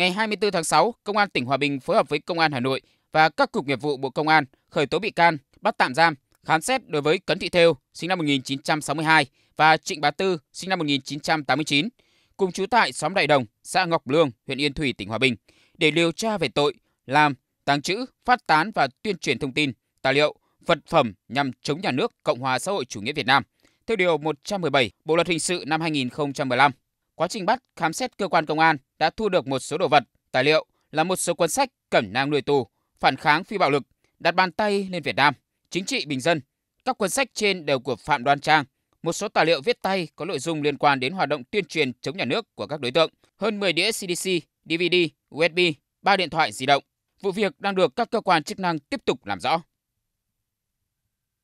Ngày 24 tháng 6, Công an tỉnh Hòa Bình phối hợp với Công an Hà Nội và các cục nghiệp vụ Bộ Công an khởi tố bị can, bắt tạm giam, khám xét đối với Cấn Thị Thêu, sinh năm 1962 và Trịnh Bá Tư, sinh năm 1989, cùng trú tại xóm Đại Đồng, xã Ngọc Lương, huyện Yên Thủy, tỉnh Hòa Bình để điều tra về tội làm, tàng trữ, phát tán và tuyên truyền thông tin, tài liệu, vật phẩm nhằm chống nhà nước Cộng hòa xã hội chủ nghĩa Việt Nam theo điều 117 Bộ luật hình sự năm 2015. Quá trình bắt, khám xét cơ quan công an đã thu được một số đồ vật, tài liệu là một số cuốn sách cẩm nang nuôi tù, phản kháng phi bạo lực, đặt bàn tay lên Việt Nam, chính trị bình dân. Các cuốn sách trên đều của Phạm Đoan Trang. Một số tài liệu viết tay có nội dung liên quan đến hoạt động tuyên truyền chống nhà nước của các đối tượng, hơn 10 đĩa CDC, DVD, USB, 3 điện thoại di động. Vụ việc đang được các cơ quan chức năng tiếp tục làm rõ.